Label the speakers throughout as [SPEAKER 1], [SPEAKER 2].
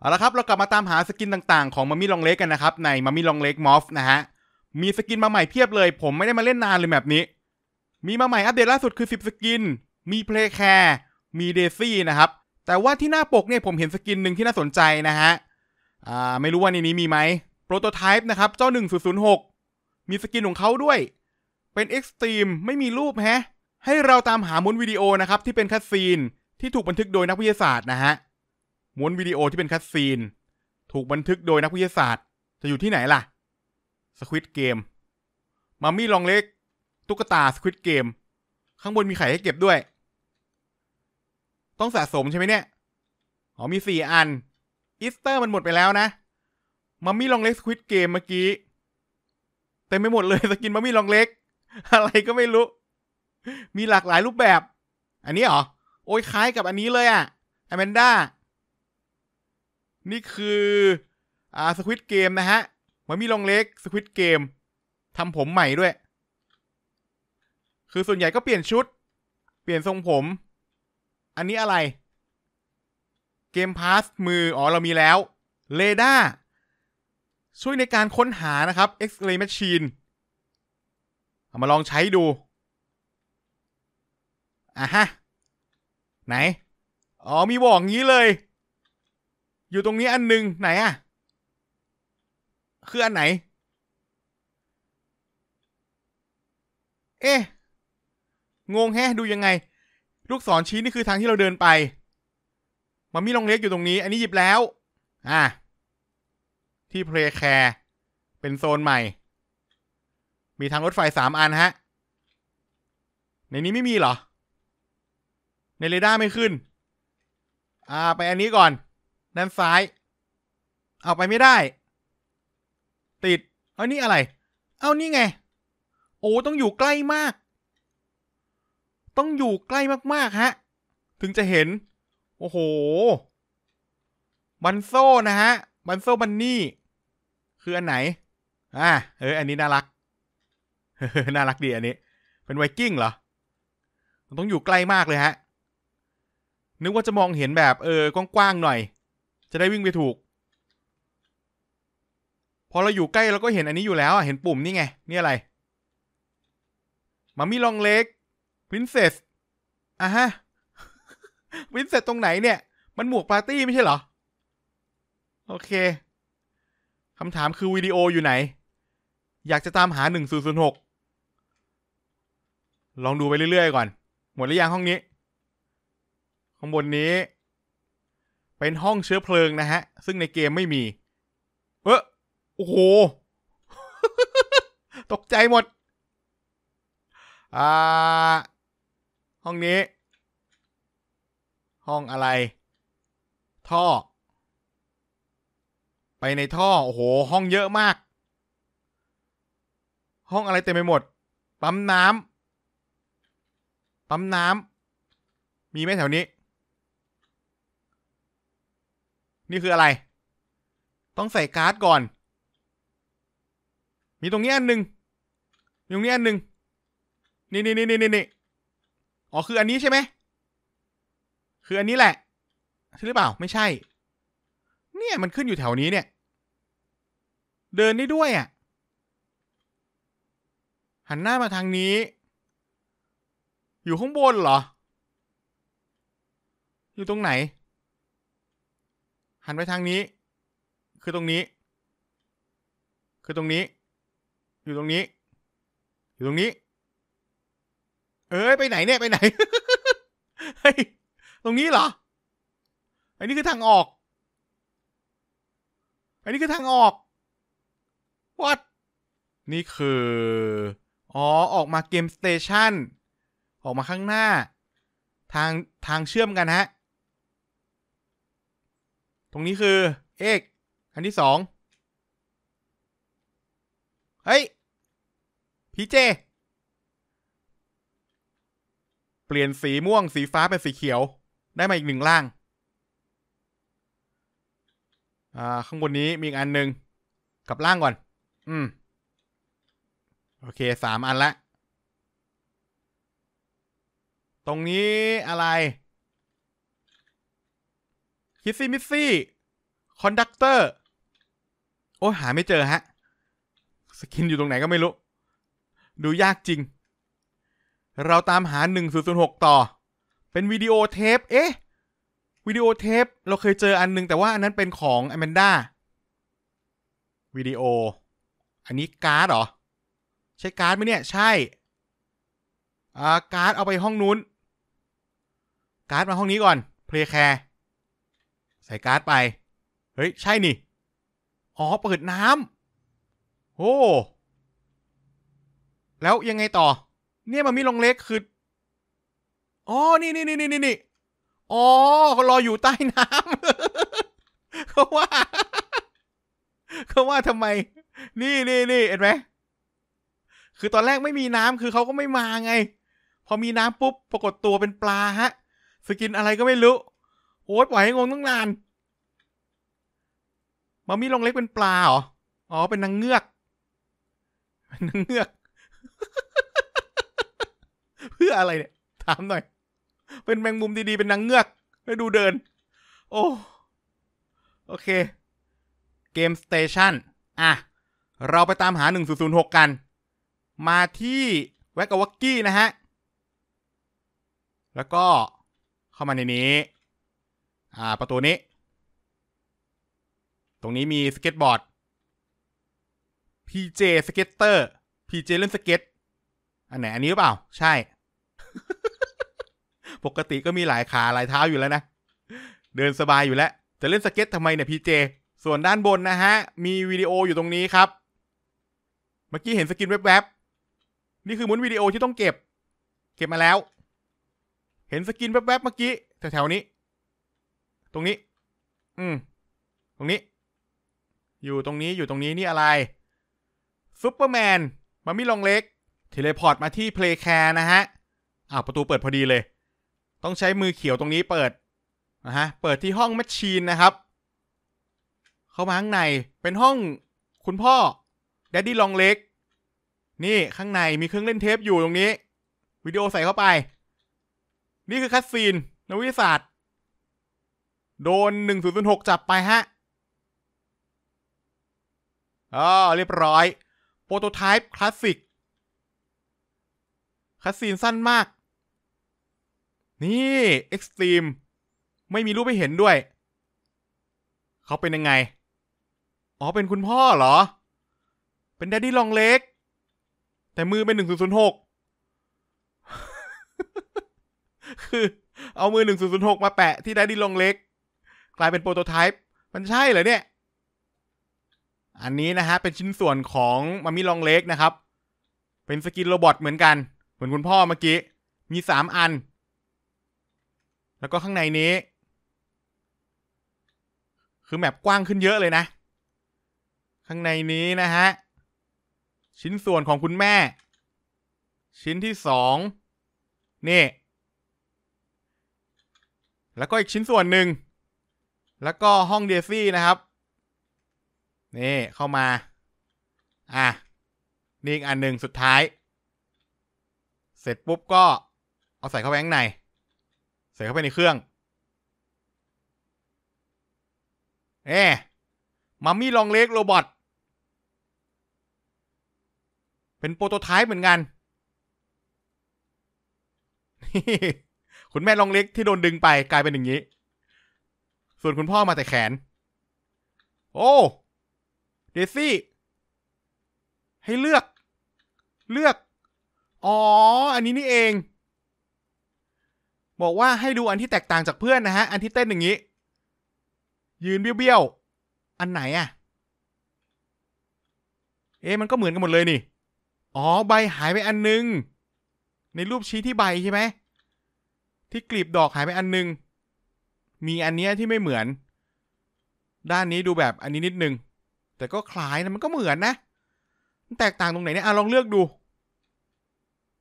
[SPEAKER 1] เอาละครับ เรากลับมาตามหาสกินต่างๆ ของมัมมี่ลองเล็กกันนะครับ ในมัมมี่ลองเล็กมอฟนะฮะ มีสกินมาใหม่เพียบเลย ผมไม่ได้มาเล่นนานเลยแบบนี้ มีมาใหม่อัปเดตล่าสุดคือ 10 สกิน มีเพลย์แคร์มีเดซี่นะครับ แต่ว่าที่หน้าปกเนี่ยผมเห็นสกินหนึ่งที่น่าสนใจนะฮะ อ่าไม่รู้ว่าในนี้มีไหมโปรโตไทป์นะครับเจ้า1006 มีสกินของเขาด้วย เป็นเอ็กซ์ตรีมไม่มีรูปแฮะให้เราตามหามุนวิดีโอนะครับที่เป็นคัสซีน ที่ถูกบันทึกโดยนักวิทยาศาสตร์นะฮะม้วนวิดีโอที่เป็นคัสซีน ถูกบันทึกโดยนักวิทยาศาสตร์จะอยู่ที่ไหนล่ะสควิตเกมมามี่ลองเล็กตุ๊กตาสควิตเกมข้างบนมีไข่ให้เก็บด้วย ต้องสะสมใช่ไหมเนี่ยอ๋อมีสี่อันอีสเตอร์มันหมดไปแล้วนะมัมมี่ลองเล็กสควิตเกมเมื่อกี้เต็ไม่หมดเลย สกินมัมมี่ลองเล็กอะไรก็ไม่รู้ มีหลากหลายรูปแบบ อันนี้เหรอ โอ้ยคล้ายกับอันนี้เลยอะแอมแมนด้านี่คือ อ่าสควิตเกมนะฮะ มันมีลงเล็กสควิตเกมทำผมใหม่ด้วย คือส่วนใหญ่ก็เปลี่ยนชุดเปลี่ยนทรงผม อันนี้อะไรเกมพาสมือ อ๋อ เรามีแล้วเลดาช่วยในการค้นหานะครับ X-ray Machine เอามาลองใช้ดูอ่ะฮะ ไหน อ๋อมีบอกงี้เลยอยู่ตรงนี้อันหนึ่งไหนอะคืออันไหน เอ๊ะ งงแฮะ ดูยังไง ลูกศรชี้นี่คือทางที่เราเดินไปมามีลงเล็กอยู่ตรงนี้ อันนี้หยิบแล้ว อ่ะที่เพลแคร์เป็นโซนใหม่ มีทางรถไฟสามอันฮะ ในนี้ไม่มีเหรอ ในเรดาร์ไม่ขึ้น อ่า ไปอันนี้ก่อนด้านซ้าย เอาไปไม่ได้ ติดเอานี่อะไรเอานี่ไง โอ้ต้องอยู่ใกล้มาก ต้องอยู่ใกล้มากๆ ฮะ ถึงจะเห็น โอ้โหบันโซ่นะฮะบันโซ่บันนี่ คืออันไหน อ่าเออ อันนี้น่ารักน่ารักดีอันนี้ เป็นไวกิ้งเหรอมันต้องอยู่ใกล้มากเลยฮะ นึกว่าจะมองเห็นแบบเออกว้าง ๆ หน่อยจะได้วิ่งไปถูก พอเราอยู่ใกล้เราก็เห็นอันนี้อยู่แล้วเห็นปุ่มนี่ไงนี่อะไรมามีลองเล็กพรินเซสอ่ะฮะพรินเซสตรงไหนเนี่ย มันหมวกปาร์ตี้ไม่ใช่เหรอ โอเคคำถามคือวิดีโออยู่ไหน อยากจะตามหาหนึ่งศูนย์ศูนย์หกลองดูไปเรื่อยๆก่อน หมดหรือยังห้องนี้ ข้างบนนี้เป็นห้องเชื้อเพลิงนะฮะ ซึ่งในเกมไม่มีเออโอ้โห ตกใจหมด อ่า ห้องนี้ ห้องอะไร ท่อ ไปในท่อ โอ้โห ห้องเยอะมาก ห้องอะไรเต็มไปหมดปั๊มน้ำปั๊มน้ำมีไหมแถวนี้นี่คืออะไร ต้องใส่การ์ดก่อน มีตรงนี้อันหนึ่ง ตรงนี้อันหนึ่งนี่นี่นี่นี่นี่อ๋อคืออันนี้ใช่ไหม คืออันนี้แหละ ใช่หรือเปล่า ไม่ใช่ เนี่ยมันขึ้นอยู่แถวนี้เนี่ย เดินได้ด้วยอ่ะ หันหน้ามาทางนี้ อยู่ข้างบนเหรอ อยู่ตรงไหนันไปทางนี้คือตรงนี้ คือตรงนี้ อยู่ตรงนี้ อยู่ตรงนี้ เอ้ยไปไหนเนี่ยไปไหนเฮ้ยตรงนี้เหรออันนี้คือทางออก อันนี้คือทางออก what นี่คือ อ๋อออกมาเกมสเตชันออกมาข้างหน้า ทางทางเชื่อมกันฮะตรงนี้คือ เอันที่สองเฮ้ย พีเจ เปลี่ยนสีม่วงสีฟ้าเป็นสีเขียว ได้มาอีกหนึ่งล่าง อ่า ข้างบนนี้มีอีกอันหนึ่งกับล่างก่อน อืมโอเคสามอันละ ตรงนี้อะไริซี่มิซี่คอนดักเตอร์ โอ้หาไม่เจอฮะ สกินอยู่ตรงไหนก็ไม่รู้ ดูยากจริง เราตามหา 1 0ห6ต่อ เป็นวิดีโอเทป เอ๊ะ วิดีโอเทป เราเคยเจออันหนึ่งแต่ว่าอันนั้นเป็นของแอเมนด้าวิดีโอ อันนี้การ์ดเหรอ ใช่การ์ดไหมเนี่ย ใช่อ่าการ์ดเอาไปห้องนู้น การ์ดมาห้องนี้ก่อน เพลย์แคร์ใส่การ์ดไป เฮ้ยใช่นี่ อ๋อ เปิดน้ำ โอ้ แล้วยังไงต่อ เนี่ยมันมีลงเล็ก คือ อ๋อ นี่นี่นี่นี่นี่อ๋อเขารออยู่ใต้น้ำ เขาว่า เขาว่าทำไม นี่นี่นี่เห็นไหม คือตอนแรกไม่มีน้ำคือเขาก็ไม่มาไง พอมีน้ำปุ๊บ ปรากฏตัวเป็นปลาฮะ สกินอะไรก็ไม่รู้โอ้ยปล่อยให้งงตั้งนาน มามีลงเล็กเป็นปลาเหรอ อ๋อ เป็นนางเงือก เป็นนางเงือก เพื่ออะไรเนี่ย ถามหน่อย เป็นแมงมุมดีๆ เป็นนางเงือกไ่ดูเดิน โอ้ โอเค เกมสเตชันอ่ะ เราไปตามหา 1006 กัน มาที่แวกกวักกี้นะฮะ แล้วก็เข้ามาในนี้อ่า ประตูนี้ ตรงนี้มีสเก็ตบอร์ด PJ สเก็ตเตอร์ PJ เล่นสเก็ต อันไหน อันนี้หรือเปล่า ใช่ ปกติก็มีหลายขาหลายเท้าอยู่แล้วนะ เดินสบายอยู่แล้ว จะเล่นสเก็ตทำไมเนี่ย PJ ส่วนด้านบนนะฮะ มีวิดีโออยู่ตรงนี้ครับ เมื่อกี้เห็นสกินแวบๆ นี่คือมุนวิดีโอที่ต้องเก็บ เก็บมาแล้ว เห็นสกินแวบๆ เมื่อกี้แถวๆนี้ตรงนี้ อืม ตรงนี้ อยู่ตรงนี้ อยู่ตรงนี้ นี่อะไรซูเปอร์แมนมามิลองเล็ก เทเลพอร์ตมาที่เพลย์แคร์นะฮะอ้าว ประตูเปิดพอดีเลย ต้องใช้มือเขียวตรงนี้เปิดนะฮะ เปิดที่ห้องแมชชีนนะครับ เข้ามาข้างใน เป็นห้องคุณพ่อ แดดดี้ลองเล็ก นี่ข้างในมีเครื่องเล่นเทปอยู่ตรงนี้ วิดีโอใส่เข้าไป นี่คือคัสซีน นวิทยาศาสตร์โดนหนึ่งศูนย์หกจับไปฮะอ๋อเรียบร้อยโปรโตไทป์คลาสสิกคัสซีนสั้นมาก นี่เอ็กซ์ตรีมไม่มีรูปให้เห็นด้วย เขาเป็นยังไง อ๋อเป็นคุณพ่อเหรอ เป็นแดดดี้ลองเล็ก แต่มือเป็นหนึ่งศูนย์ศูนย์หกคือ เอามือหนึ่งศูนย์ศูนย์หกมาแปะที่แดดดี้ลองเล็กกลายเป็นโปรโตไทป์ มันใช่เหรอเนี่ย อันนี้นะฮะ เป็นชิ้นส่วนของมามิลองเล็กนะครับ เป็นสกินโรบอทเหมือนกัน เหมือนคุณพ่อเมื่อกี้ มีสามอัน แล้วก็ข้างในนี้ คือแมปกว้างขึ้นเยอะเลยนะ ข้างในนี้นะฮะ ชิ้นส่วนของคุณแม่ ชิ้นที่สอง นี่ แล้วก็อีกชิ้นส่วนหนึ่งแล้วก็ห้องเดซี่นะครับ นี่ เข้ามา อ่ะนี่อีกอันหนึ่งสุดท้าย เสร็จปุ๊บก็ เอาใส่เข้าไปข้างในใส่เข้าไปในเครื่อง เอ๊มัมมี่ลองเล็กโรบอทเป็นโปรโตไทป์เหมือนกัน คุณแม่ลองเล็กที่โดนดึงไปกลายเป็นอย่างนี้ส่วนคุณพ่อมาแต่แขน โอ้ เดซี่ ให้เลือก เลือก อ๋อ อันนี้นี่เอง บอกว่าให้ดูอันที่แตกต่างจากเพื่อนนะฮะ อันที่เต้นอย่างนี้ ยืนเบี้ยวๆอันไหนอะเอ๊มันก็เหมือนกันหมดเลยนี่ อ๋อ ใบหายไปอันนึง ในรูปชี้ที่ใบใช่ไหม ที่กลีบดอกหายไปอันนึงมีอันเนี้ยที่ไม่เหมือน ด้านนี้ดูแบบอันนี้นิดนึง แต่ก็คล้ายนะมันก็เหมือนนะ มันแตกต่างตรงไหนเนี่ยอ่ะลองเลือกดู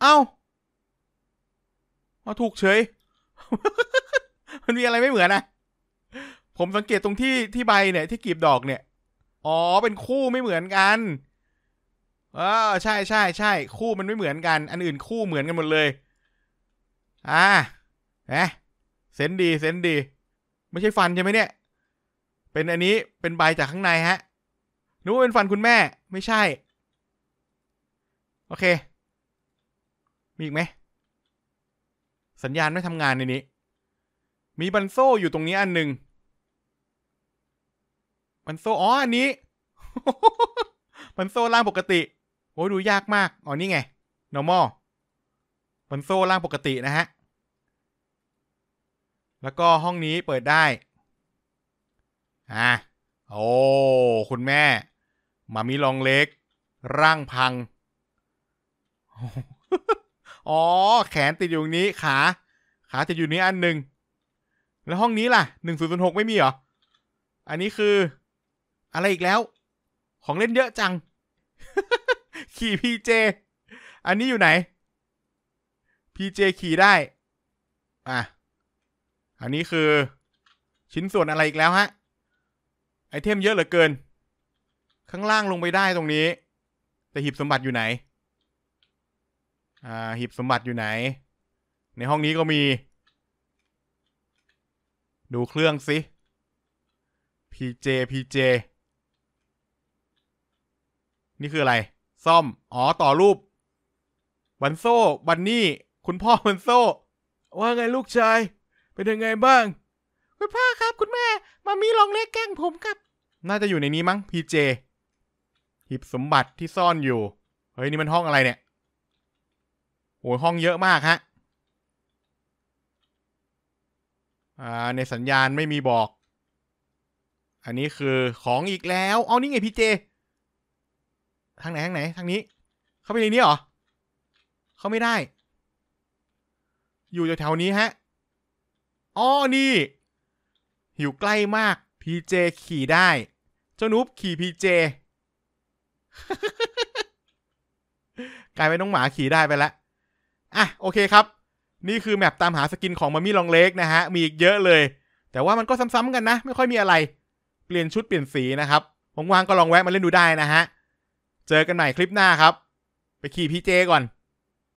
[SPEAKER 1] เอา้ามาถูกเฉย มันมีอะไรไม่เหมือนนะผมสังเกตตรงที่ที่ใบเนี่ยที่กีบดอกเนี่ย อ๋อเป็นคู่ไม่เหมือนกัน เออใช่ใช่ใช่คู่มันไม่เหมือนกัน อันอื่นคู่เหมือนกันหมดเลย อ่าเนะเซนดีเซนดีไม่ใช่ฟันใช่ไหมเนี่ย เป็นอันนี้ เป็นใบจากข้างในฮะนึกว่าเป็นฟันคุณแม่ ไม่ใช่ โอเค มีอีกไหม สัญญาณไม่ทำงานในนี้ มีบันโซ่อยู่ตรงนี้อันหนึ่งบันโซ่ อ๋อ อันนี้ บันโซ่ล่างปกติ โอ้ดูยากมาก อ๋อนี่ไง normal บันโซ่ล่างปกตินะฮะแล้วก็ห้องนี้เปิดได้ อ่ะโอ้ คุณแม่ มามีลองเล็ก ร่างพัง อ๋อ แขนติดอยู่นี้ ขา ขาติดอยู่นี้อันหนึ่ง แล้วห้องนี้ล่ะ หนึ่งศูนย์หกไม่มีเหรอ อันนี้คือ อะไรอีกแล้ว ของเล่นเยอะจัง ขี่พีเจ อันนี้อยู่ไหน พีเจขี่ได้ อ่ะอันนี้คือชิ้นส่วนอะไรอีกแล้วฮะ ไอเทมเยอะเหลือเกิน ข้างล่างลงไปได้ตรงนี้แต่หีบสมบัติอยู่ไหนอ่าหีบสมบัติอยู่ไหน ในห้องนี้ก็มี ดูเครื่องสิ PJ PJ นี่คืออะไร ซ่อม อ๋อต่อรูป วันโซ่ บันนี่ คุณพ่อวันโซ่ ว่าไงลูกชายเป็นยังไงบ้างคุณพ่อครับ คุณแม่ มามีลองเล่กแกล้งผมครับ น่าจะอยู่ในนี้มั้งพีเจหีบสมบัติที่ซ่อนอยู่ เฮ้ย นี่มันห้องอะไรเนี่ยโอ้ยห้องเยอะมากฮะอ่าในสัญญาณไม่มีบอก อันนี้คือของอีกแล้ว เอานี่ไงพีเจทางไหนทางไหน ทางนี้ เข้าไปในนี้เหรอเข้าไม่ได้ อยู่แถวๆนี้ฮะอ๋อนี่ อยู่ใกล้มากพีเจขี่ได้ เจ้านุ๊บขี่พีเจกลายเป็นน้องหมาขี่ได้ไปแล้วอ่ะโอเคครับ นี่คือแมปตามหาสกินของมามี่ลองเล็กนะฮะ มีอีกเยอะเลย แต่ว่ามันก็ซ้ำๆกันนะไม่ค่อยมีอะไร เปลี่ยนชุดเปลี่ยนสีนะครับวางๆก็ลองแวะมาเล่นดูได้นะฮะเจอกันใหม่คลิปหน้าครับไปขี่พีเจก่อน